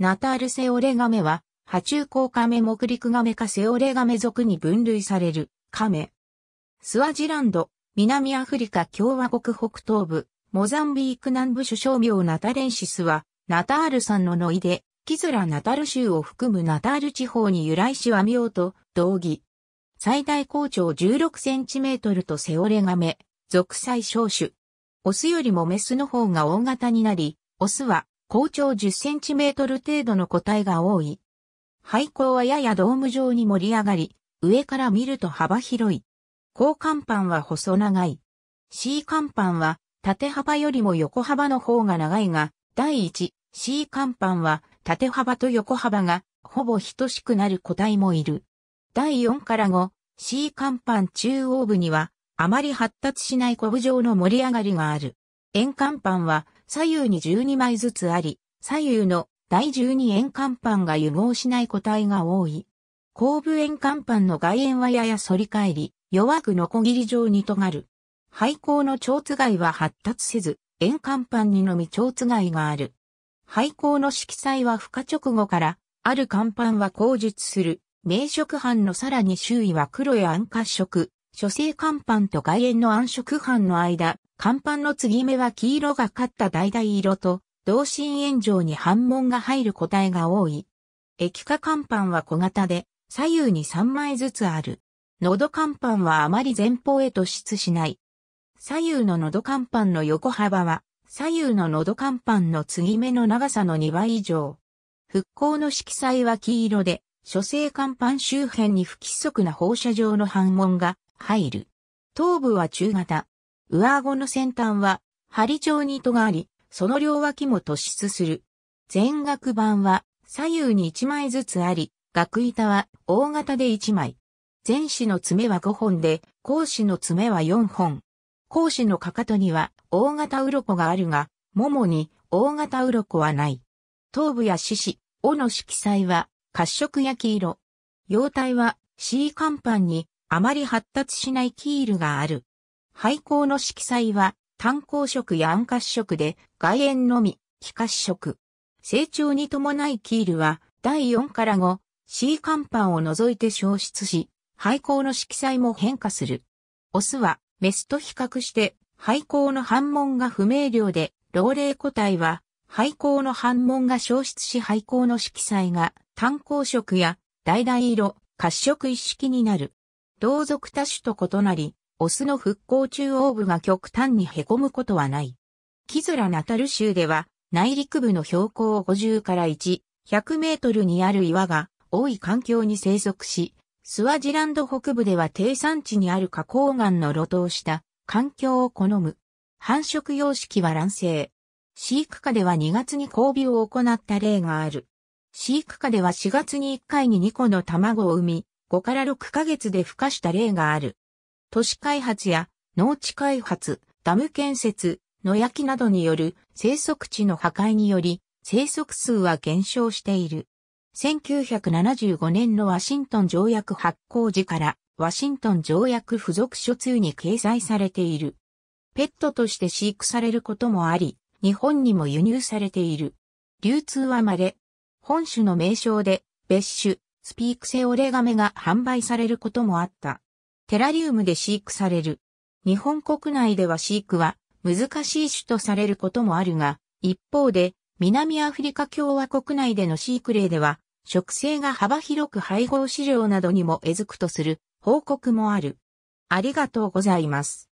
ナタールセオレガメは、爬虫港カメ目陸ガメかセオレガメ属に分類される、カメ。スワジランド、南アフリカ共和国北東部、モザンビーク南部首相名ナタレンシスは、ナタール産のノイで、キズラナタル州を含むナタール地方に由来し和名と同義。最大高長16センチメートルとセオレガメ、属最小種。オスよりもメスの方が大型になり、オスは高長10センチメートル程度の個体が多い。廃校はややドーム状に盛り上がり、上から見ると幅広い。高甲板は細長い。C 甲板は縦幅よりも横幅の方が長いが、第一、C 甲板は縦幅と横幅がほぼ等しくなる個体もいる。第4から5、C 甲板中央部にはあまり発達しないコブ状の盛り上がりがある。円甲板は左右に12枚ずつあり、左右の第12円間板が融合しない個体が多い。後部円間板の外円はやや反り返り、弱くノコギリ状に尖る。廃校の蝶つがいは発達せず、円間板にのみ蝶つがいがある。廃校の色彩は孵化直後から、ある甲板は口述する。明色斑のさらに周囲は黒や暗褐色、諸星甲板と外縁の暗色斑の間、甲板の継ぎ目は黄色がかった橙色と、同心円状に反紋が入る個体が多い。液化甲板は小型で、左右に3枚ずつある。喉甲板はあまり前方へ突出しない。左右の喉甲板の横幅は、左右の喉甲板の継ぎ目の長さの2倍以上。復興の色彩は黄色で、諸星甲板周辺に不規則な放射状の反紋が入る。頭部は中型、上顎の先端は、針状に糸があり、その両脇も突出する。全額板は左右に1枚ずつあり、額板は大型で1枚。前肢の爪は5本で、後肢の爪は4本。後肢のかかとには大型鱗があるが、ももに大型鱗はない。頭部や四肢、尾の色彩は褐色や黄色。腰体は C 甲板にあまり発達しないキールがある。廃校の色彩は単鉱色や暗褐色で外縁のみ非褐色。成長に伴いキールは第4から5、C 甲板を除いて消失し、廃校の色彩も変化する。オスはメスと比較して廃校の反問が不明瞭で、老齢個体は廃校の反問が消失し廃校の色彩が単鉱色や橙色、褐色一色になる。同族多種と異なり、オスの復興中央部が極端に凹むことはない。キズラナタル州では、内陸部の標高50から1、100メートルにある岩が多い環境に生息し、スワジランド北部では低山地にある花崗岩の露頭した環境を好む。繁殖様式は卵生。飼育下では2月に交尾を行った例がある。飼育下では4月に1回に2個の卵を産み、5から6ヶ月で孵化した例がある。都市開発や農地開発、ダム建設、野焼きなどによる生息地の破壊により生息数は減少している。1975年のワシントン条約発行時からワシントン条約付属書通に掲載されている。ペットとして飼育されることもあり、日本にも輸入されている。流通は稀。本種の名称で別種、スピークセオレガメが販売されることもあった。テラリウムで飼育される。日本国内では飼育は難しい種とされることもあるが、一方で南アフリカ共和国内での飼育例では、植生が幅広く配合飼料などにもえづくとする報告もある。ありがとうございます。